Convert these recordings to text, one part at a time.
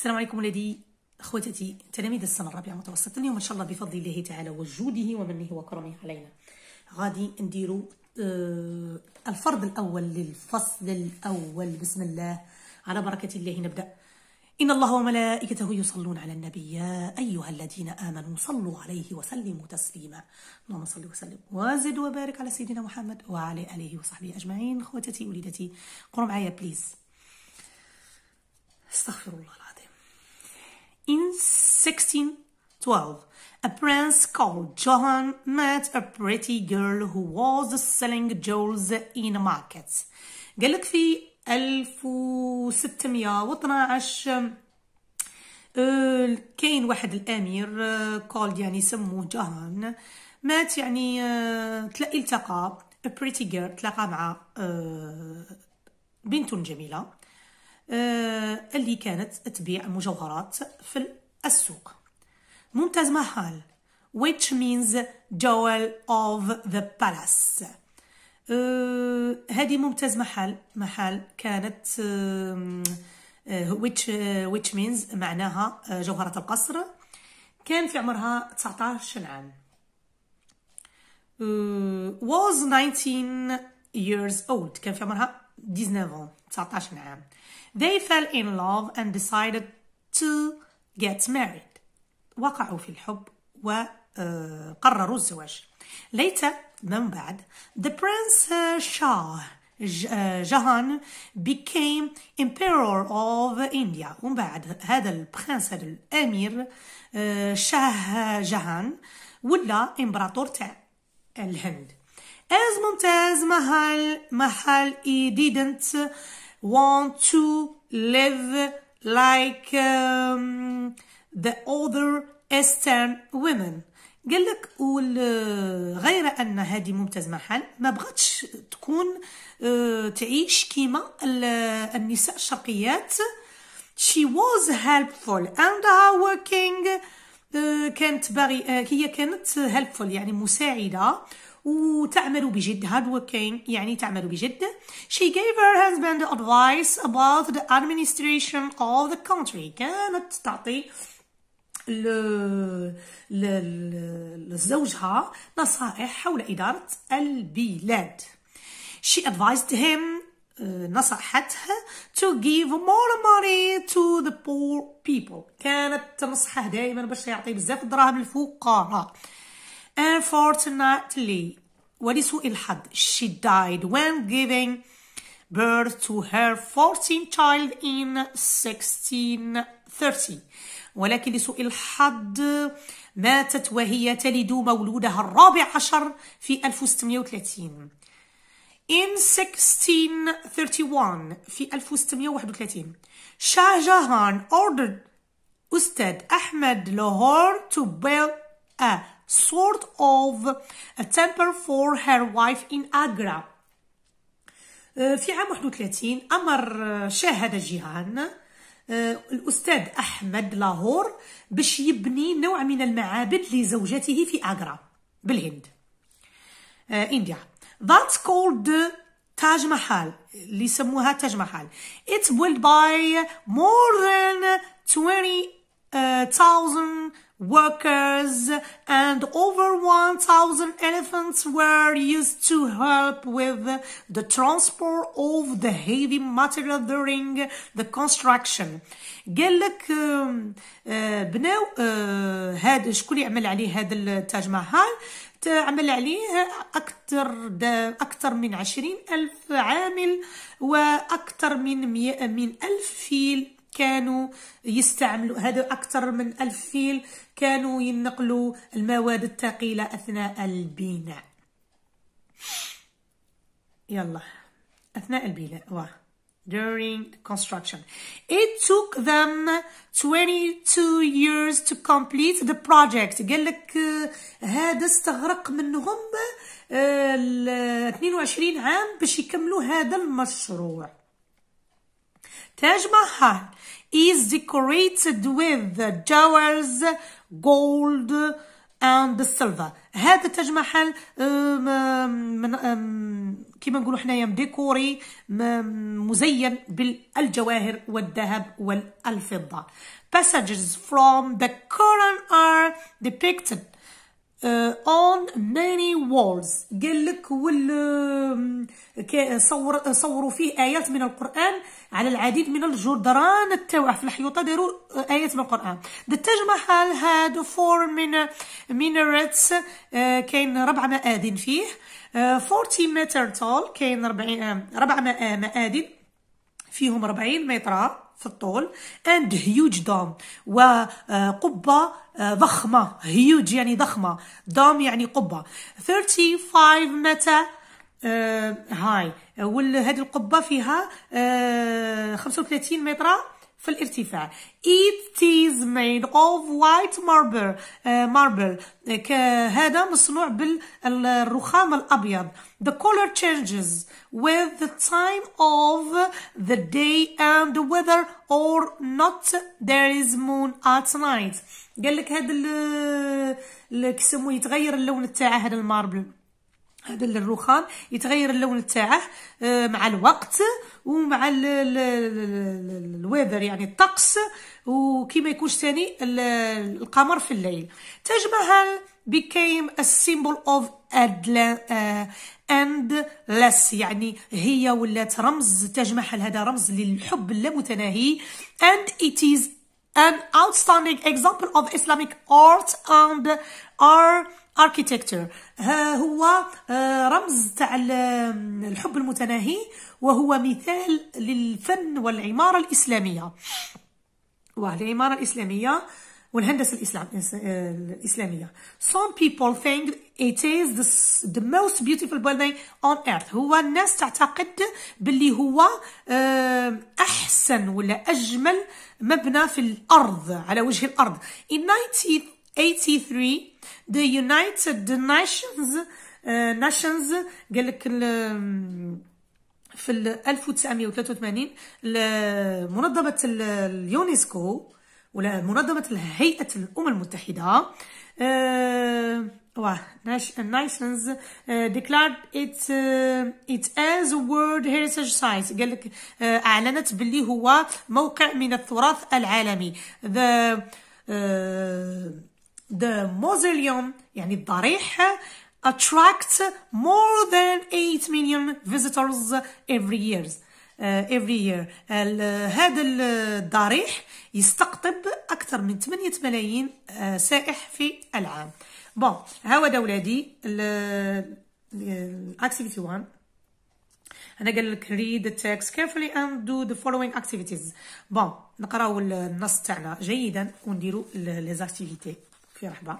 السلام عليكم ولدي اخوتتي تلاميذ السنه الرابعه متوسط اليوم ان شاء الله بفضل الله تعالى وجوده ومنه وكرمه علينا غادي نديرو آه الفرض الاول للفصل الاول بسم الله على بركه الله نبدا ان الله وملائكته يصلون على النبي يا ايها الذين امنوا صلوا عليه وسلموا تسليما اللهم صل وسلم وزد وبارك على سيدنا محمد وعلى اله وصحبه اجمعين اخوتتي وليدتي قروا معايا بليز استغفر الله العظيم In 1612, a prince called Johann met a pretty girl who was selling jewels in a market. قال لك في 1612 آه، كاين واحد الامير كولد آه، يعني سموه جهان مات يعني آه، التقى بريتي جير تلاقى مع بنت جميله آه، اللي كانت تبيع مجوهرات في السوق ممتاز محل which means jewel of the palace آه، هذه ممتاز محل محل كانت آه، which which means معناها جوهرة القصر كان في عمرها 19 عام was 19 years old كان في عمرها 19 ans 19 عام they fell in love and decided to get married وقعوا في الحب وقرروا آه، الزواج later من بعد the prince آه، shah جهان آه، became emperor of India ومن بعد هذا البرنس هذا الامير شاه جهان ولا امبراطور تاع الهند as ممتاز محل محل he didn't want to live like um, the other Eastern women قال لك غير ان هذه ممتاز محل ما بغاتش تكون آه، تعيش كيما النساء الشرقيات she was helpful and working آه، كانت باغي آه، هي كانت helpful يعني مساعده وتعمل بجد hard working يعني تعمل بجد she gave her husband advice about the administration of the country كانت تعطي ل... لزوجها نصائح حول إدارة البلاد she advised him نصحته to give more money to the poor people كانت تنصحه دائما باش يعطي بزاف الدراهم للفقراء Unfortunately ولسوء الحظ she died when giving birth to her 14th child in 1630 ولكن لسوء الحظ ماتت وهي تلد مولودها الرابع عشر في 1630 in 1631 في 1631 Shah Jahan ordered Ustad Ahmed Lahore to build a sort of a temper for her wife in Agra uh, في عام 31 أمر uh, شاهد جيهان uh, الأستاذ أحمد لاهور باش يبني نوع من المعابد لزوجته في آغرا بالهند إنديا That's called تاج محل اللي يسموها تاج محل It's built by more than 20,000 workers and over 1000 elephants were used to help with the transport of the heavy material during the construction قال لك بناو هذا شكون يعمل عليه هذا التاج محل تعمل عليه أكثر أكثر من عشرين ألف عامل وأكثر من مئة من ألف فيل كانوا يستعملوا هذا أكثر من ألف فيل كانوا ينقلوا المواد الثقيلة أثناء البناء يلا أثناء البناء واه during construction. It took them 22 years to complete the project. قال لك آه، هذا استغرق منهم 22 آه، عام باش يكملوا هذا المشروع. تاج محل is decorated with jewels, gold and silver. هذا تاج محل كما نقولوا حنايا مديكوري مزين بالجواهر والذهب والفضه. Passages from the Quran are depicted اون ماني وورز قال لك وال صور صوروا فيه ايات من القران على العديد من الجدران التوع في الحيوطه داروا آه، ايات من القران ذا تاج محل هاد فور من مينرتس كاين ربع مآذن فيه 40 متر تول كاين 40 آه، ربع مآذن فيهم 40 متر في الطول اند هيوج دوم وقبة ضخمة هيوج يعني ضخمة دوم يعني قبة 35 متر هاي وهذه القبة فيها 35 آه، متر في الارتفاع it is made of white marble uh, marble هذا مصنوع بالرخام الابيض the color changes with the time of the day and the weather or not there is moon at night قال لك هذا اللي يتغير اللون تاع هذا الماربل هذا الرخام يتغير اللون تاعه آه، مع الوقت ومع الويذر يعني الطقس وكي ما يكونش ثاني القمر في الليل تاج محل became a symbol of endless آه، يعني هي ولات رمز تاج محل هذا رمز للحب اللامتناهي and it is an outstanding example of Islamic art and art architecture هو آه، رمز تاع الحب المتناهي وهو مثال للفن والعمارة الإسلامية والعمارة الإسلامية والهندسة الإسلام آه، آه، الإسلامية some people think it is the, the most beautiful building on earth هو الناس تعتقد باللي هو أحسن ولا أجمل مبنى في الأرض على وجه الأرض in 19 83 the United the Nations uh, Nations قال لك في 1983 منظمة اليونسكو ولا منظمة هيئة الأمم المتحدة واه نايشنز ديكلارد ات ات از وورد هيريتاج سايت قال لك اعلنت باللي هو موقع من التراث العالمي آه، the mausoleum يعني الضريح attracts more than 8 million visitors every year uh, every year هذا الضريح يستقطب اكثر من 8 ملايين uh, سائح في العام بون هاو ولادي الاكتيفيتي 1 انا قال لك read the text carefully and do the following activities بون نقراو النص تاعنا جيدا ونديرو لي زاكتيفيتي في رحبه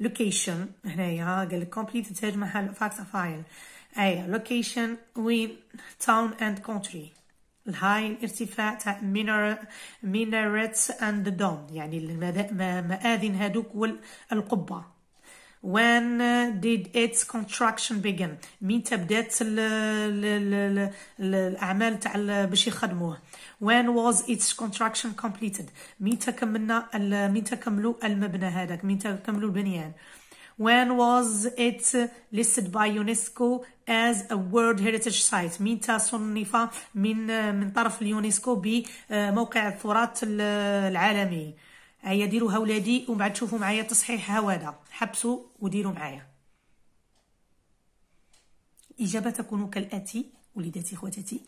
لوكيشن هنايا قال لك كومبليت تاج محل فاكس فايل اي لوكيشن وين تاون اند كونتري الهاي الارتفاع تاع مينار مينارتس اند دوم يعني المآذن هادوك والقبه when uh, did its construction begin متى بدات ال ال الاعمال تاع باش يخدموه when was its construction completed متى كملنا متى كملوا المبنى هذاك متى كملوا البنيان when was it listed by UNESCO as a World Heritage Site متى صنف من من طرف اليونسكو بموقع التراث العالمي هيا ديروها ولادي ومن بعد شوفوا معايا هو هذا حبسوا وديروا معايا الإجابة تكون كالآتي وليداتي خواتاتي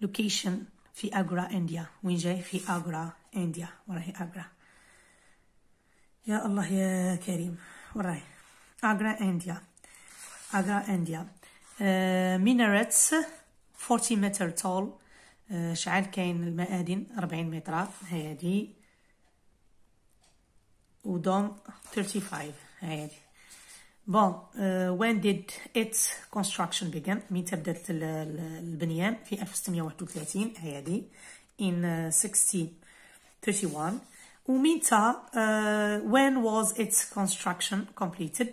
لوكيشن في أغرا إنديا وين جاي في أغرا إنديا وراهي أغرا يا الله يا كريم وراهي أغرا إنديا أغرا إنديا مينارتس 40 متر طول شعال كاين المآذن 40 متر هادي ودوم 35 هادي بون وين ديد اتس كونستراكشن بيجن متى بدات البنيان في 1631 هادي in uh, 1631 ومتى uh, when was its construction completed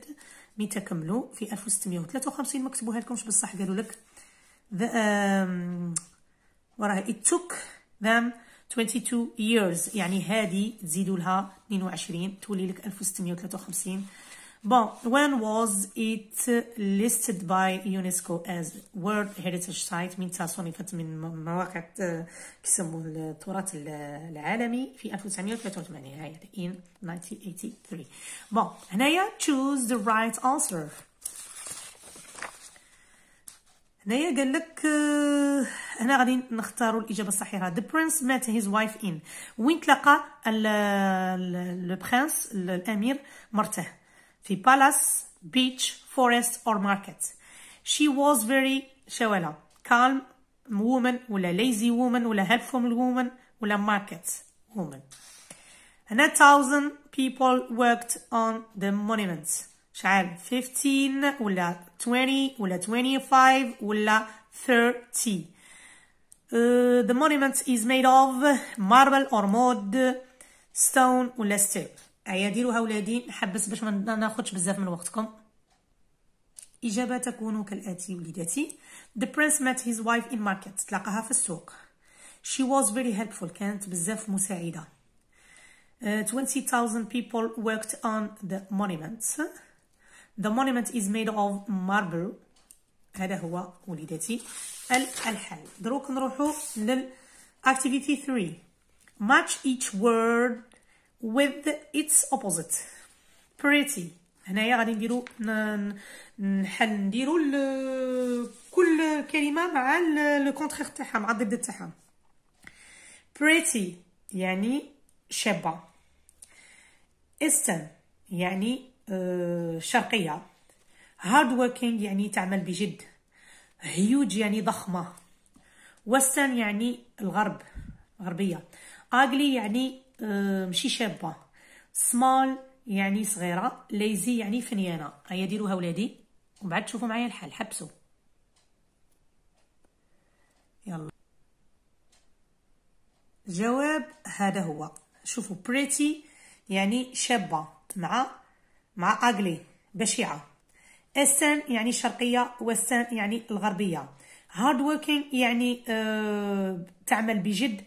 متى كملو في 1653 ما كتبوها لكمش بصح قالوا لك the, um, وراه it took them 22 years يعني هادي تزيدوا لها 22 تولي لك 1653 بون when was it listed by UNESCO as World Heritage Site من صنفت من مواقع كيسموا التراث العالمي في 1983 هاي in 1983 بون هنايا choose the right answer هنايا قال لك هنا غادي نختاروا الاجابه الصحيحه the prince met his wife in وين تلقى لو برينس الامير مرته في بالاس بيتش فورست اور ماركت she was very شوالا calm woman ولا lazy woman ولا helpful woman ولا market woman هنا thousand people worked on the monument عارف 15 ولا 20 ولا 25 ولا 30 uh, the monument is made of marble or mud stone ولا steel هيا ديروها ولادي نحبس باش ما ناخذش بزاف من وقتكم إجابة تكون كالآتي وليداتي The prince met his wife in market تلاقاها في السوق She was very helpful كانت بزاف مساعدة uh, 20,000 people worked on the monument The monument is made of marble هذا هو وليداتي الحل دروك نروحو لل activity 3 match each word with its opposite pretty هنايا غادي نديرو نحل نديرو كل كلمه مع لو كونترير تاعها مع الضد تاعها pretty يعني شابه استن يعني آه، شرقية هارد وركينج يعني تعمل بجد هيوج يعني ضخمة وستن يعني الغرب غربية اغلي يعني آه، ماشي شابة سمال يعني صغيرة ليزي يعني فنيانة هيا ديروها ولادي وبعد بعد تشوفوا معايا الحل حبسوا يلا جواب هذا هو شوفوا بريتي يعني شابة مع مع أغلي بشعة السان يعني الشرقية والسان يعني الغربية هارد working يعني أه تعمل بجد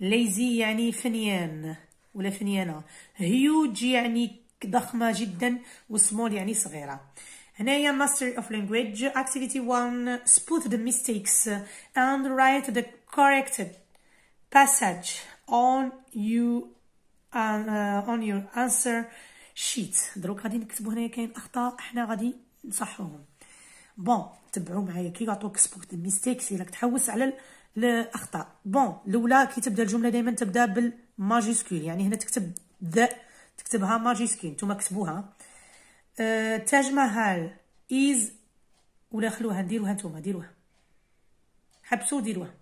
ليزي يعني فنيان ولا فنيانة هيوج يعني ضخمة جدا وسمول يعني صغيرة هنا يا ماستر اوف لانجويج اكتيفيتي 1 سبوت ذا ميستيكس اند رايت ذا corrected passage on you uh, uh on your answer شيت دروك غادي نكتبو هنايا كاين اخطاء حنا غادي نصحوهم بون تبعوا معايا كي يعطوك سبورت ميستيكس الا تحوس على الاخطاء بون الاولى كي تبدا الجمله دائما تبدا بالماجيسكول يعني هنا تكتب ذا تكتبها ماجيسكول نتوما كتبوها أه، تاج محل از ولا خلوها نديروها نتوما ديروها حبسوا ديروها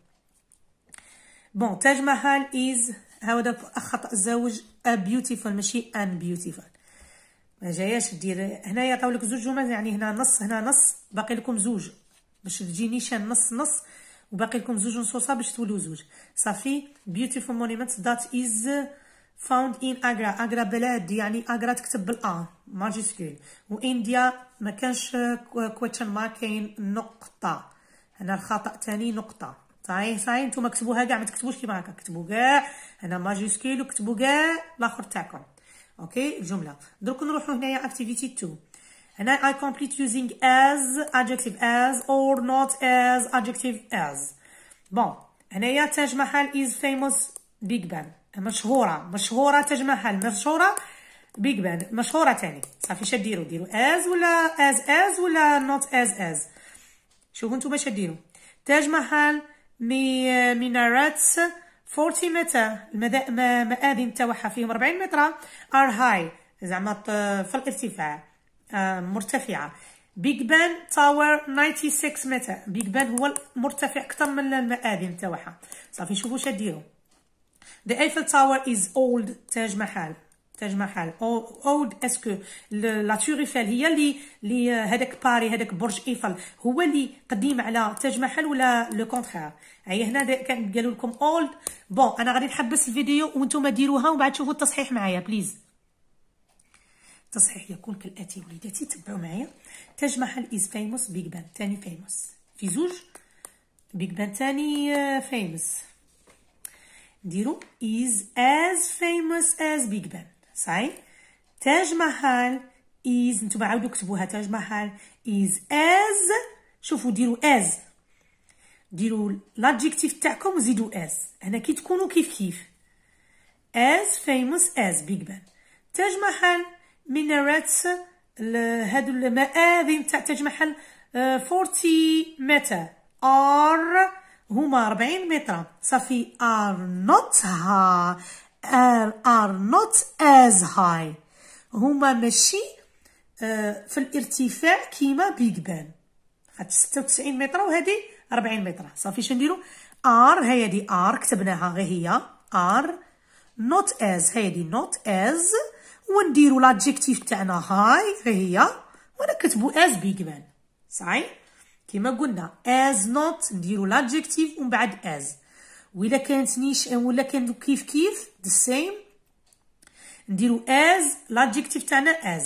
بون تاج محل از هذا خطا الزوج ا بيوتيفول ماشي ان بيوتيفول ما جاياش دير هنايا عطاولك زوج جمل يعني هنا نص هنا نص باقي لكم زوج باش تجي نيشان نص نص وباقي لكم زوج نصوصه باش تولو زوج صافي beautiful monuments that is found in Agra Agra بلاد يعني اغرا تكتب بالآ ماجيسكول وإنديا ما كانش كويتشن ما كاين نقطة هنا الخطأ تاني نقطة صحيح صحيح نتوما كتبوها كاع ما تكتبوش كيما هكا كتبوا كاع هنا ماجيسكول وكتبوا كاع لاخر تاعكم اوكي الجمله درك نروحوا هنايا اكتيفيتي 2 هنا I complete using as adjective as or not as adjective as بون هنايا تاج محل is famous big بان مشهورة مشهورة تاج محل مشهورة بيج بان مشهورة تاني صافي شديروا ديروا از ولا از از ولا not از از شوفوا نتوما ديروا تاج محل مي مينارات 40 متر المدى مآذن تاعها فيهم 40 متر ار هاي زعما في الارتفاع آه، مرتفعه بيج بان تاور 96 متر بيج بان هو مرتفع اكثر من المآذن تاعها صافي شوفوا شديروا ذا ايفل تاور از اولد تاج محل تاج محل او اسكو لا تور ايفل هي اللي اللي هذاك باري هذاك برج ايفل هو اللي قديم على تاج محل ولا لو كونترير هي هنا كان قالوا لكم اولد بون انا غادي نحبس الفيديو وانتم ديروها ومن بعد تشوفوا التصحيح معايا بليز التصحيح يكون كالاتي وليداتي تبعوا معايا تاج محل از فيموس بيج بان ثاني فيموس في زوج بيج بان ثاني فيموس ديرو is as famous as Big Ben صحيح تاج محل is نتوما عاودوا كتبوها تاج محل is as شوفوا ديروا as ديروا لادجيكتيف تاعكم وزيدوا as هنا كي تكونوا كيف كيف as famous as big بان تاج محل minarets هادو المآذن تاع تاج محل 40 متر ار هما 40 متر صافي ار نوت ها آه، are not as high هما ماشي آه، في الارتفاع كيما بيج بان هاد 96 متر وهادي 40 متر صافي شنديرو ار هي دي ار كتبناها غير هي ار not as هادي not as ونديرو لادجيكتيف تاعنا هاي غير هي ونكتبو as بيج بان صحيح كيما قلنا as not نديرو لادجيكتيف ومن بعد as وإذا كانت نيش ولا كان كيف كيف the same نديرو as الادجيكتيف تاعنا as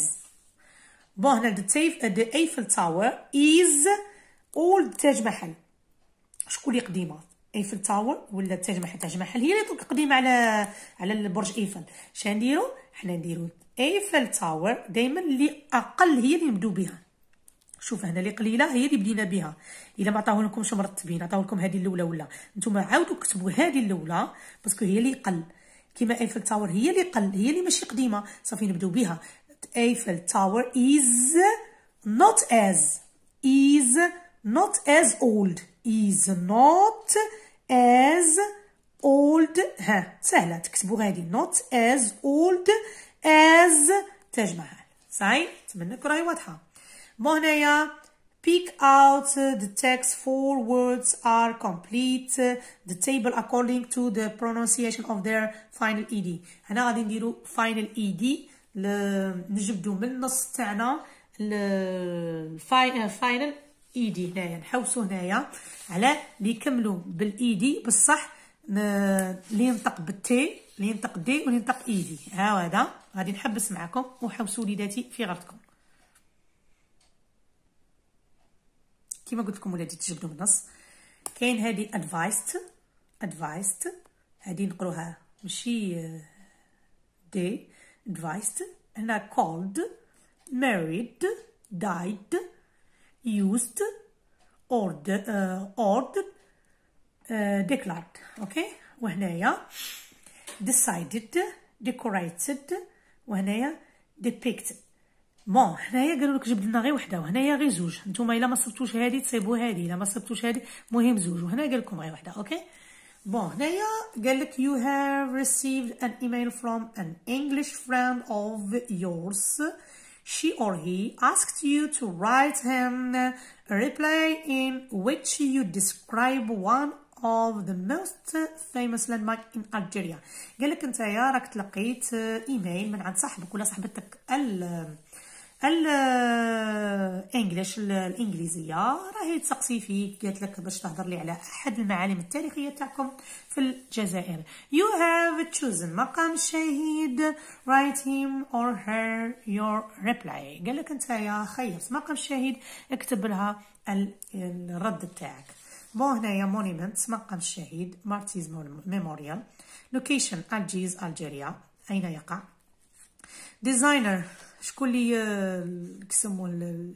بون هنا the the Eiffel Tower is old تاج محل شكون اللي قديمه ايفل تاور ولا تاج محل تاج محل هي اللي قديمه على على برج ايفل نديرو؟ حنا نديرو ايفل تاور دائما اللي اقل هي اللي نبدو بها شوف هنا اللي قليله هي اللي بدينا بها الا ما عطاوه لكمش مرتبين عطاوه لكم هذه الاولى ولا نتوما عاودوا كتبوا هذه الاولى باسكو هي اللي قل كما ايفل تاور هي اللي قل هي اللي ماشي قديمه صافي نبداو بها ايفل تاور از نوت از از نوت از اولد از نوت از اولد ها سهلة تكتبوا غادي نوت از اولد از تجمعها صحيح نتمنى راهي واضحة مهنايا pick out the text four words are complete the table according to the pronunciation of their final ed هنا غادي نديرو final ed نجبدو من النص تاعنا الفاينل اي دي هنايا نحوسو هنايا على اللي يكملوا بالاي دي e بصح اللي ينطق بالتي اللي ينطق دي واللي ينطق اي e دي ها هذا غادي نحبس معكم وحوسوا وليداتي في غلطكم كيما قلت لكم ولادي تجبدوا بنص كاين هذه ادفايست ادفايست هذه نقروها ماشي آه، دي advised هنا called married died used اورد اورد ordered آه، آه، declared اوكي وهنايا decided decorated وهنايا ديبيكتد بون حنايا قالوا لك جبد لنا غير وحده وهنايا غير زوج نتوما الا ما صبتوش هذه تصيبوا هذه الا ما صبتوش هذه مهم زوج وهنا قال لكم غير وحده اوكي بون هنايا قال لك يو هاف ريسيفد ان ايميل from an English friend of yours she or he asked you to write him a reply in which you describe one of the most famous landmark in Algeria قال لك انت يا راك تلقيت ايميل من عند صاحبك ولا صاحبتك الانجليش الانجليزيه راهي تسقسي فيك قالت لك باش تهضر لي على احد المعالم التاريخيه تاعكم في الجزائر يو هاف تشوزن مقام الشهيد رايت هيم اور هير يور ريبلاي قال لك انت يا خيرت مقام الشهيد اكتب لها الرد تاعك بون هنايا مونيمنت مقام الشهيد مارتيز ميموريال لوكيشن الجيز الجيريا اين يقع ديزاينر شكون اللي كسمو اللي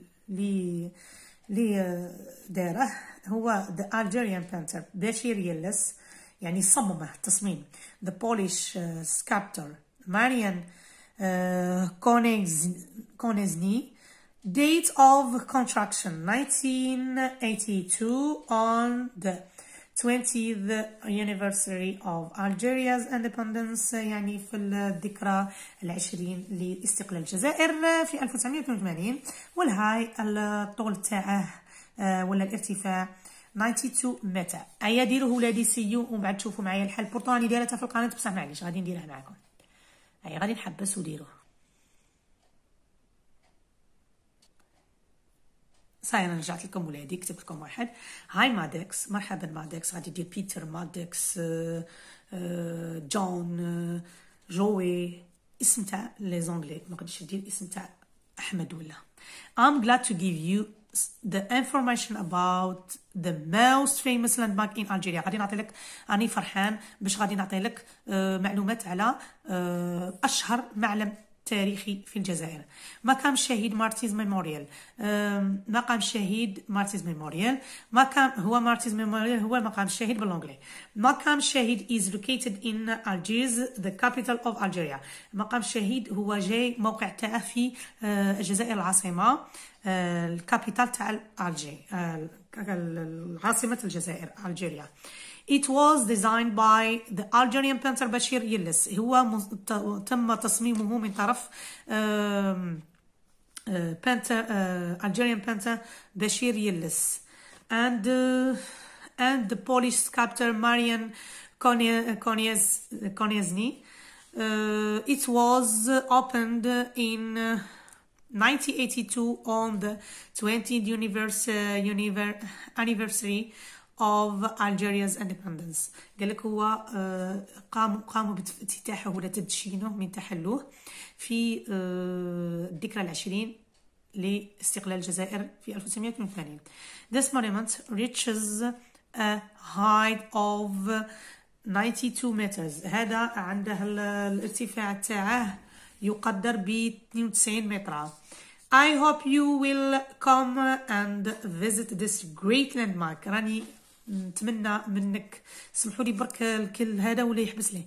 اللي آه، آه، داره هو ذا الجيريان بانتر بشير يلس يعني صممه التصميم ذا بوليش سكابتر ماريان كونيز كونيزني date of construction 1982 on the 20th anniversary of Algeria's independence يعني في الذكرى العشرين لاستقلال الجزائر في 1982 والهاي الطول تاعه آه، ولا الارتفاع 92 متر ايا ديرو ولادي سيو ومن بعد تشوفوا معايا الحل بورطو راني دايرتها في القناه بصح معليش غادي نديرها معاكم أيا غادي نحبس وديروه صاير انا رجعت لكم ولادي كتبت لكم واحد هاي مادكس مرحبا مادكس غادي يدير بيتر مادكس آه، آه، جون جوي آه، اسم تاع لي زونغلي ما غاديش ندير اسم تاع احمد ولا I'm glad to give you the information about the most famous landmark in Algeria غادي نعطي لك راني فرحان باش غادي نعطي لك معلومات على اشهر معلم تاريخي في الجزائر مقام الشهيد مارتيز ميموريال مقام الشهيد مارتيز ميموريال مقام هو مارتيز ميموريال هو مقام الشهيد بالانجلي مقام الشهيد is located in Algiers the capital of Algeria مقام الشهيد هو جاي موقع تاعه في أه، الجزائر العاصمه أه، الكابيتال تاع أه، الجي عاصمه الجزائر الجيريا It was designed by the Algerian painter Bashir Yilis. هو تم تصميمه من طرف painter uh, Algerian painter Bashir Yillis and uh, and the Polish sculptor Marian Konieczny. Uh, uh, uh, it was opened in 1982 on the 20th universe, uh, univer anniversary of Algeria's independence قال لك هو آه، قام قاموا بافتتاحه ولا تدشينه من تحلوه في آه، الذكرى العشرين لاستقلال الجزائر في 1982 This monument reaches a height of 92 meters هذا عنده الارتفاع تاعه يقدر ب 92 متر I hope you will come and visit this great landmark راني نتمنى منك سمحوا لي برك الكل هذا ولا يحبس ليه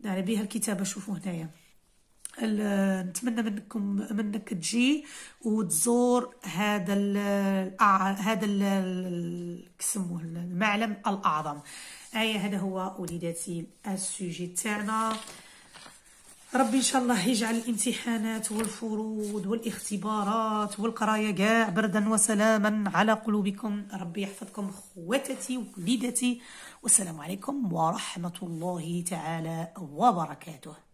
يعني بها الكتابه شوفوا هنايا نتمنى منكم منك تجي وتزور هذا ال هذا كسموه المعلم الاعظم اي هذا هو وليداتي السوجي تاعنا ربي ان شاء الله يجعل الامتحانات والفروض والاختبارات والقرايه كاع بردا وسلاما على قلوبكم ربي يحفظكم خواتتي ووليدتي والسلام عليكم ورحمه الله تعالى وبركاته